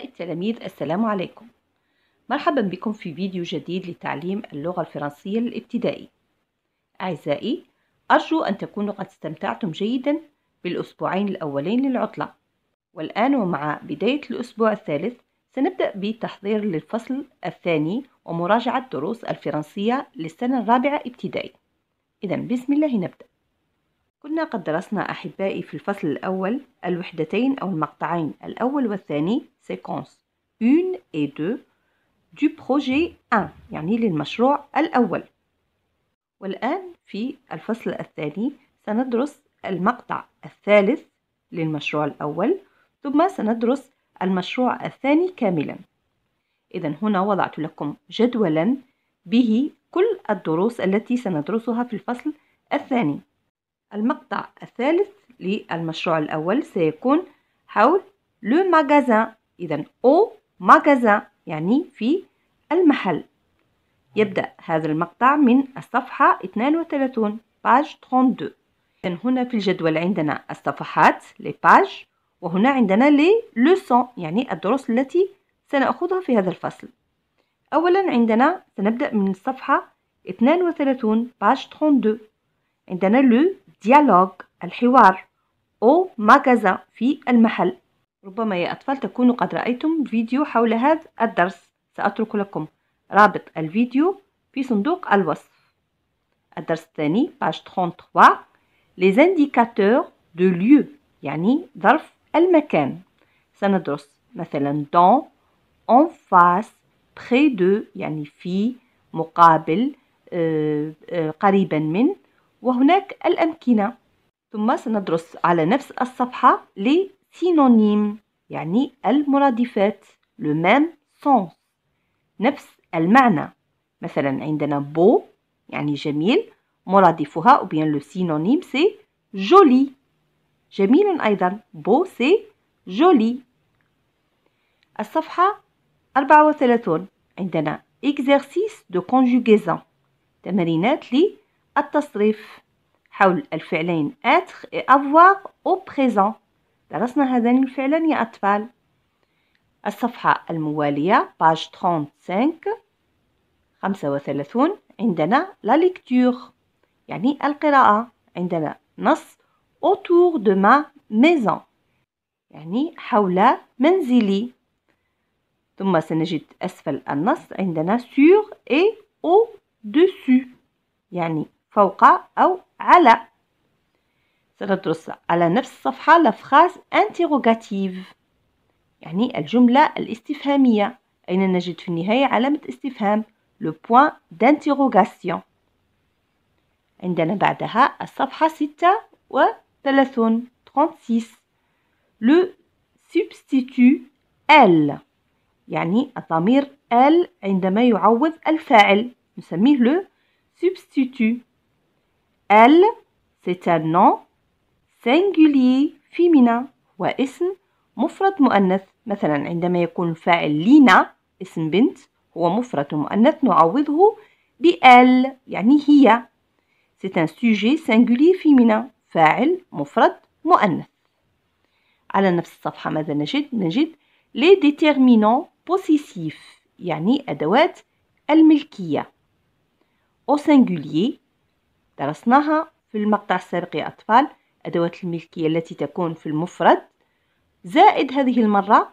أعزائي التلاميذ السلام عليكم مرحبا بكم في فيديو جديد لتعليم اللغة الفرنسية للابتدائي أعزائي أرجو أن تكونوا قد استمتعتم جيدا بالأسبوعين الأولين للعطلة والآن ومع بداية الأسبوع الثالث سنبدأ بتحضير للفصل الثاني ومراجعة دروس الفرنسية للسنة الرابعة ابتدائي إذا بسم الله نبدأ كنا قد درسنا أحبائي في الفصل الأول الوحدتين أو المقطعين الأول والثاني سيكونس une إي دو دو بروجي 1 يعني للمشروع الأول والآن في الفصل الثاني سندرس المقطع الثالث للمشروع الأول ثم سندرس المشروع الثاني كاملا إذا هنا وضعت لكم جدولا به كل الدروس التي سندرسها في الفصل الثاني المقطع الثالث للمشروع الأول سيكون حول لو ماغازان إذا أو ماغازان يعني في المحل يبدأ هذا المقطع من الصفحة 32 باج 32 إذن هنا في الجدول عندنا الصفحات لي باج وهنا عندنا لي لوسون يعني الدروس التي سنأخذها في هذا الفصل أولا عندنا سنبدأ من الصفحة 32 باج 32 عندنا لو ديالوج الحوار أو ماكازا في المحل ربما يا أطفال تكونوا قد رأيتم فيديو حول هذا الدرس سأترك لكم رابط الفيديو في صندوق الوصف الدرس الثاني باج 33 Les indicateurs de lieu يعني ظرف المكان سندرس مثلا dans en face près de يعني في مقابل آه، آه، قريبا من وهناك الأمكنة ثم سندرس على نفس الصفحة لسينونيم يعني المرادفات لو ميم سونس نفس المعنى مثلا عندنا بو يعني جميل مرادفها أو بيان لو سينونيم سي جولي جميل أيضا بو سي جولي الصفحة 34 عندنا exercice de conjugaison تمارينات لي التصريف حول الفعلين être et avoir au présent درسنا هذين الفعلين يا أطفال الصفحة الموالية page 35 35 عندنا la lecture يعني القراءة عندنا نص autour de ma maison يعني حول منزلي ثم سنجد أسفل النص عندنا sur et au-dessus يعني فوق أو على سندرس على نفس الصفحة لفخاز انتيروغاتيف يعني الجملة الاستفهامية أين نجد في النهاية علامة استفهام لو بوان دانتيروغاسيون عندنا بعدها الصفحة ستة وثلاثون 36 لو سبستيتو ال يعني الضمير ال عندما يعوض الفاعل نسميه لو سبستيتو Elle, c'est un nom singulier féminin واسم مفرد مؤنث مثلا عندما يكون فاعل لينا اسم بنت هو مفرد مؤنث نعوضه ال يعني هي C'est un sujet singulier féminin فاعل مفرد مؤنث على نفس الصفحة ماذا نجد؟ نجد les déterminants possessifs يعني أدوات الملكية au singulier درسناها في المقطع السابق يا أطفال أدوات الملكية التي تكون في المفرد زائد هذه المرة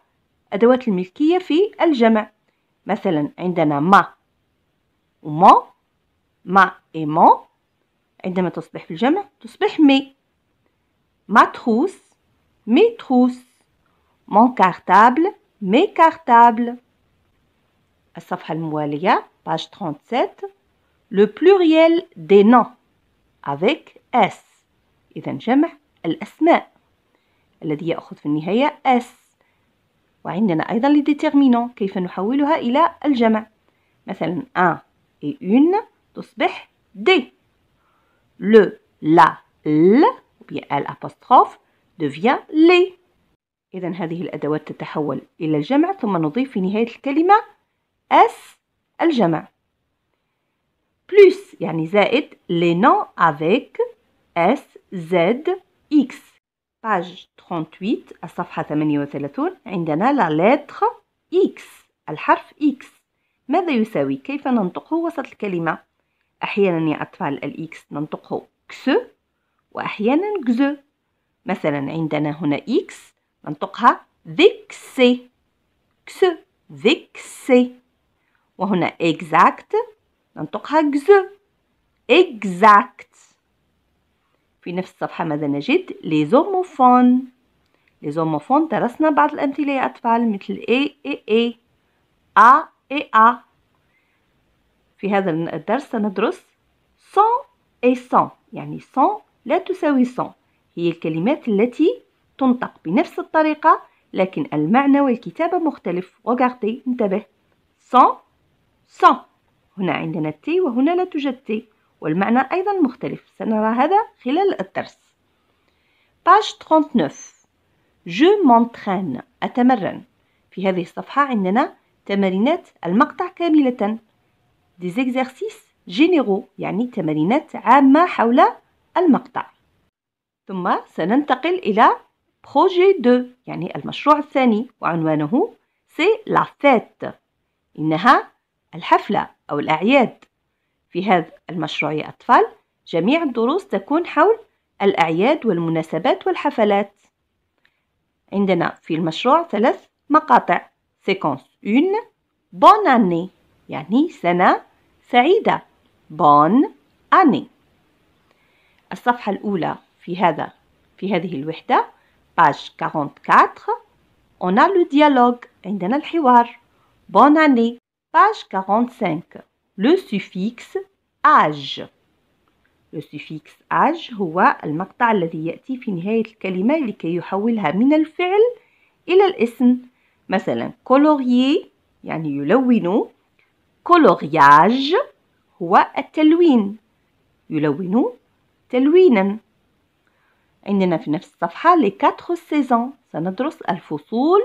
أدوات الملكية في الجمع مثلا عندنا ما وما ما اي ما عندما تصبح في الجمع تصبح مي تخوس مي تخوس مون كارتابل مي كارتابل الصفحة الموالية باج 37 لو بلوريال دي نون avec S إذا جمع الأسماء الذي يأخذ في النهاية S وعندنا أيضا لديتيرمينون كيف نحولها إلى الجمع مثلا ان اي اون تصبح دي لو لا ل ال ابوستروف devient لي إذا هذه الأدوات تتحول إلى الجمع ثم نضيف في نهاية الكلمة S الجمع بلس يعني زائد لي نو افيك اس زد اكس باج 38 الصفحة 38 عندنا لا لتر اكس الحرف اكس ماذا يساوي كيف ننطقه وسط الكلمة أحيانا يا أطفال الإكس ننطقه كس وأحيانا كز مثلا عندنا هنا إكس ننطقها ذكسي كس ذكسي وهنا إكزاكت ننطقها جز اكزاكت في نفس الصفحة ماذا نجد ليزوموفون ليزوموفون درسنا بعض الأمثلة يا أطفال مثل اي اي اي ا اي ا في هذا الدرس سندرس صون اي صون يعني صون لا تساوي صون هي الكلمات التي تنطق بنفس الطريقة لكن المعنى والكتابة مختلف وغاردي انتبه صون صون هنا عندنا تي وهنا لا توجد تي والمعنى أيضا مختلف سنرى هذا خلال الدرس باج 39 جو مونترين أتمرن في هذه الصفحة عندنا تمارينات المقطع كاملة دي زيكزارسيس جينيرو يعني تمارينات عامة حول المقطع ثم سننتقل إلى بروجي دو يعني المشروع الثاني وعنوانه سي لا فيت إنها الحفلة أو الأعياد في هذا المشروع يا أطفال جميع الدروس تكون حول الأعياد والمناسبات والحفلات عندنا في المشروع ثلاث مقاطع سيكونس اون بون أني يعني سنة سعيدة بون أني الصفحة الأولى في هذا في هذه الوحدة باج 44 on a le dialogue عندنا الحوار بون أني Page 45 Le suffixe age Le suffixe age هو المقطع الذي يأتي في نهاية الكلمة لكي يحولها من الفعل إلى الاسم مثلا colorier يعني يلون coloriage هو التلوين يلون تلوينا عندنا في نفس الصفحة les quatre saisons سندرس الفصول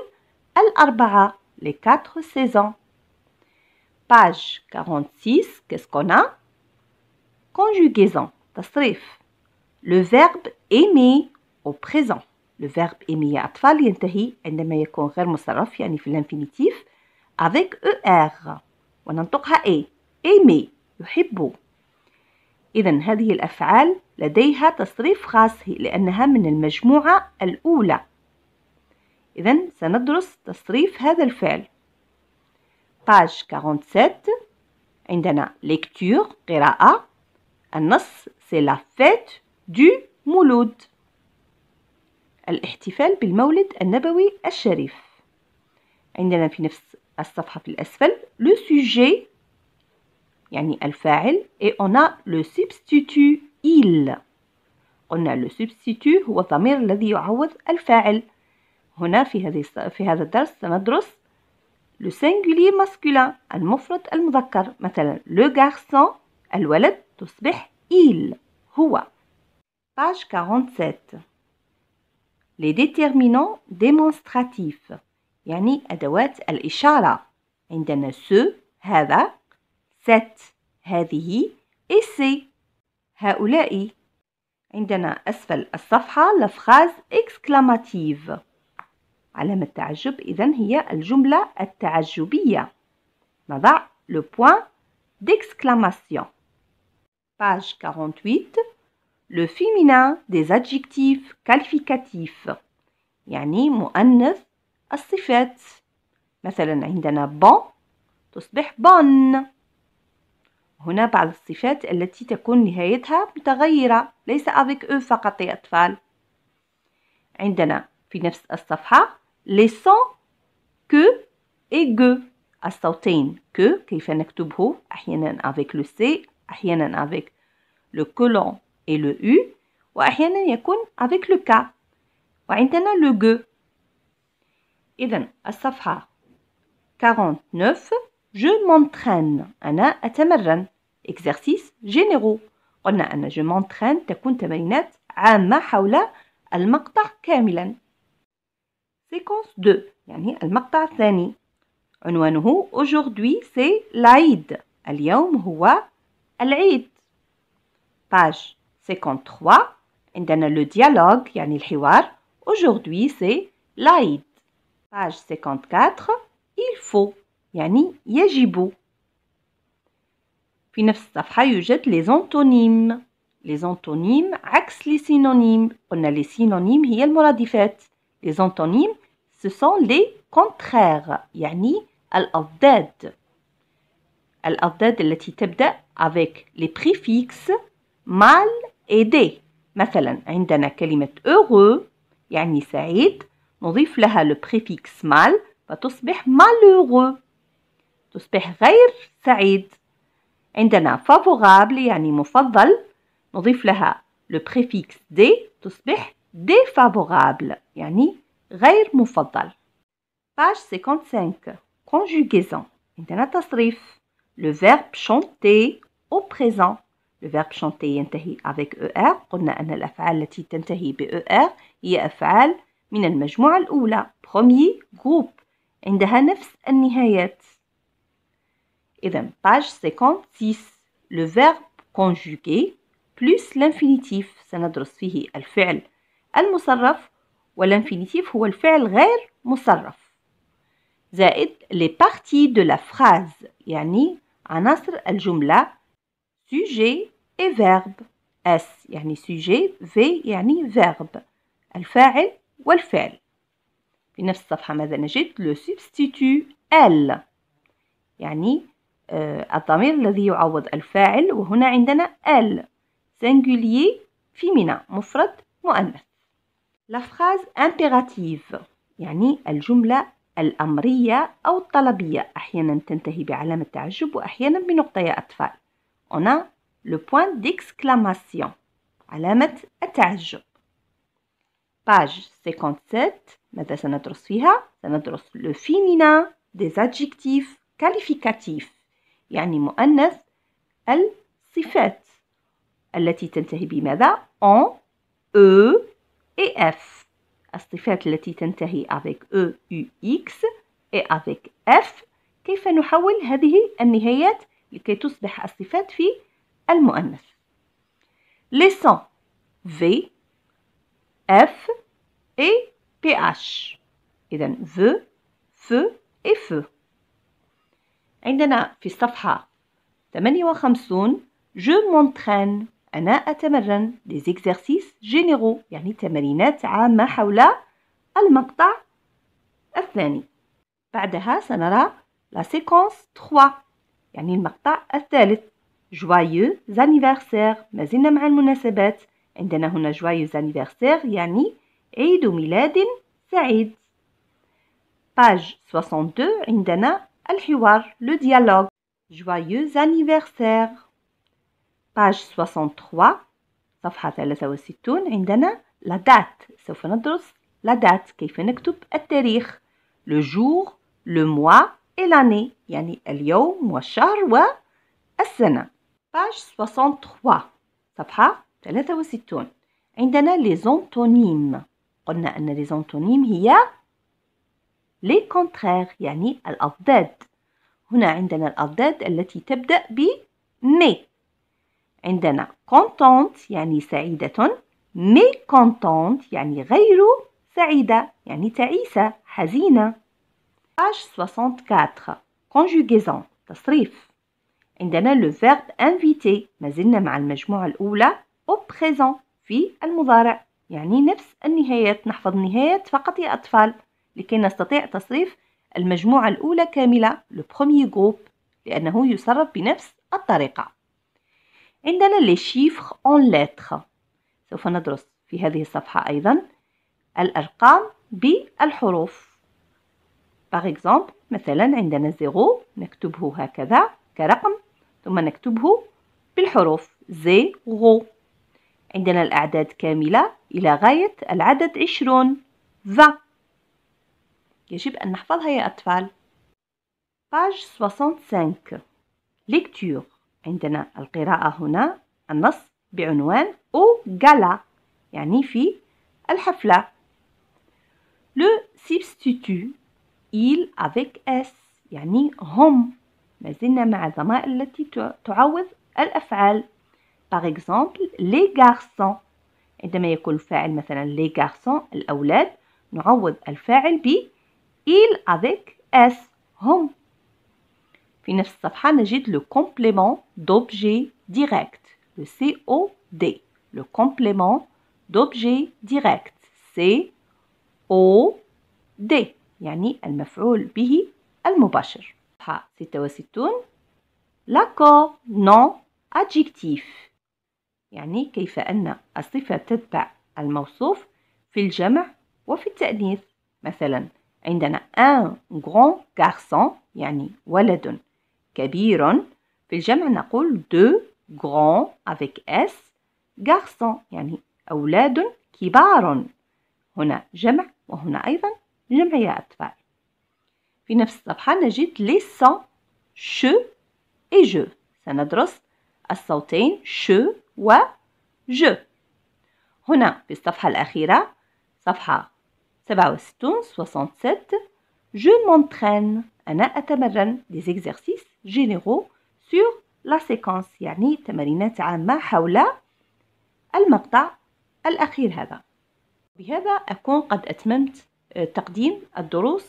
الأربعة les quatre saisons page 46, qu'est-ce qu'on a Conjugaison, تصريف. Le verbe aimer au présent. Le verbe aimer à tfal yentahi, عندما يكون غير مصرف يعني في الانفينيتيف avec er On en وننطقها e. aimer yuhibbo. إذن هذه الأفعال لديها تصريف خاص لأنها من المجموعة الأولى إذن سندرس تصريف هذا الفعل page 47 عندنا lecture قراءة النص c'est la fête du مولود الاحتفال بالمولد النبوي الشريف عندنا في نفس الصفحة في الأسفل le sujet يعني الفاعل et on a le substitut il قلنا le substitut هو الضمير الذي يعوض الفاعل هنا في هذه في هذا الدرس سندرس لو singulier masculin المفرد المذكر مثلا لو garçon الولد تصبح il هو page 47 les déterminants démonstratifs يعني أدوات الإشارة عندنا ce هذا cette هذه et هؤلاء عندنا أسفل الصفحة لفخاز exclamative علامة تعجب إذا هي الجملة التعجبية نضع le point d'exclamation page 48 le féminin des adjectifs qualificatifs يعني مؤنث الصفات مثلا عندنا bon تصبح بون هنا بعض الصفات التي تكون نهايتها متغيرة ليس avec eux فقط يا أطفال عندنا في نفس الصفحة لسان كو اي جو الصوتين كو كيف نكتبه أحيانا افيك لو سي أحيانا avec le colon et le U وأحيانا يكون avec le K وعندنا لو G إذا الصفحة 49 Je m'entraîne أنا أتمرن exercices جينيرو قلنا أن je m'entraîne تكون تمرينات عامة حول المقطع كاملا séquence 2 يعني المقطع الثاني عنوانه aujourd'hui c'est l'Aïd اليوم هو العيد page 53 عندنا le dialogue يعني الحوار aujourd'hui c'est l'Aïd page 54 il faut يعني يجب في نفس الصفحة يوجد les antonymes les antonymes عكس les synonymes قلنا les synonymes هي المرادفات les antonymes Ce sont les contraires يعني الأضداد الأضداد التي تبدأ avec les préfixes mal et des مثلا عندنا كلمة heureux يعني سعيد نضيف لها le préfixe mal فتصبح malheureux تصبح غير سعيد عندنا favorable يعني مفضل نضيف لها le préfixe dé تصبح défavorable يعني Page 55. Conjugaison. Le verbe chanter au présent. Le verbe chanter, est se avec er, connait-elle les faits qui se terminent avec er? Il est un avec du premier groupe. Il a la même Page 56. Le verbe conjugué plus l'infinitif. Nous allons étudier le verbe conjugué. والانفينيتيف هو الفعل غير مصرف زائد لي بارتي دو لا فراز يعني عناصر الجملة سوجي اي فيرب اس يعني سوجي في يعني فيرب الفاعل والفعل في نفس الصفحة ماذا نجد لو سبستيتو ال يعني آه، الضمير الذي يعوض الفاعل وهنا عندنا ال سانغولي فيمينا مفرد مؤنث La phrase impérative يعني الجملة الأمرية أو الطلبية أحيانا تنتهي بعلامة تعجب وأحيانا بنقطة يا أطفال هنا لو le point d'exclamation علامة التعجب Page 57 ماذا سندرس فيها؟ سندرس le féminin des adjectifs qualificatifs يعني مؤنث الصفات التي تنتهي بماذا؟ en, e, et F الصفات التي تنتهي avec E, U, X et avec F كيف نحول هذه النهايات لكي تصبح الصفات في المؤنث laissant V, F et PH إذا V, F et F عندنا في الصفحة 58 Je m'entraîne أنا أتمرن des exercices généraux يعني تمرينات عامة حول المقطع الثاني بعدها سنرى la séquence 3 يعني المقطع الثالث joyeux anniversaire ما زلنا مع المناسبات عندنا هنا joyeux anniversaire يعني عيد ميلاد سعيد page 62 عندنا الحوار le dialogue joyeux anniversaire باج 63 صفحة 63 عندنا لا دات سوف ندرس لا دات كيف نكتب التاريخ لو جور لو موا اي لاني يعني اليوم والشهر والسنة باج 63 صفحة 63 عندنا لي زونتونيم قلنا أن لي زونتونيم هي لي كونترير يعني الأضداد هنا عندنا الأضداد التي تبدأ ب مي عندنا كونتونت يعني سعيدة مي كونتونت يعني غير سعيدة يعني تعيسة حزينة page 64 conjugaison تصريف عندنا le verbe inviter ما زلنا مع المجموعة الأولى au présent في المضارع يعني نفس النهايات نحفظ النهايات فقط يا أطفال لكي نستطيع تصريف المجموعة الأولى كاملة le premier groupe لأنه يصرف بنفس الطريقة عندنا لي اون لاتر سوف ندرس في هذه الصفحة أيضا الأرقام بالحروف باغ اكزومبل مثلا عندنا زيرو نكتبه هكذا كرقم ثم نكتبه بالحروف زيرو عندنا الأعداد كاملة إلى غاية العدد عشرون فا يجب أن نحفظها يا أطفال باج 65 ليكتور عندنا القراءة هنا النص بعنوان أو gala يعني في الحفلة لو سيبستيتو إيل أفيك إس يعني هم ما زلنا مع الضمائر التي تعوض الأفعال باغ إكزومبل les garçons عندما يكون الفاعل مثلا les garçons الأولاد نعوض الفاعل ب إيل أفيك إس هم في نفس الصفحة نجد لو كومبليمون دوبجي ديريكت لو سي او دي لو كومبليمون دوبجي ديريكت سي او دي يعني المفعول به المباشر صفحة 66 لاكو نون ادجيكتيف يعني كيف أن الصفة تتبع الموصوف في الجمع وفي التأنيث مثلا عندنا un grand garçon يعني ولد كبير في الجمع نقول دو grand افيك اس غارسون يعني أولاد كبار هنا جمع وهنا أيضا جمع يا أطفال في نفس الصفحة نجد لي سون شو اي جو سندرس الصوتين شو و جو هنا في الصفحة الأخيرة صفحة 67 67 جو مونترين أنا أتمرن des exercices généraux sur la séquence يعني تمارينات عامة حول المقطع الأخير هذا بهذا أكون قد أتممت آه، تقديم الدروس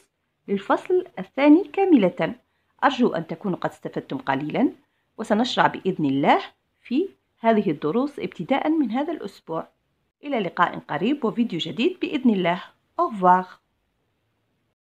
للفصل الثاني كاملة أرجو أن تكونوا قد استفدتم قليلا وسنشرع بإذن الله في هذه الدروس ابتداء من هذا الأسبوع إلى لقاء قريب وفيديو جديد بإذن الله أوفواغ